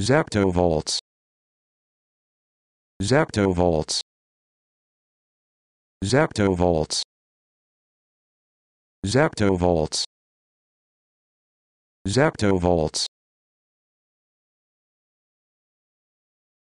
volts. Zaptovolts. volts. Zaptovolts. volts.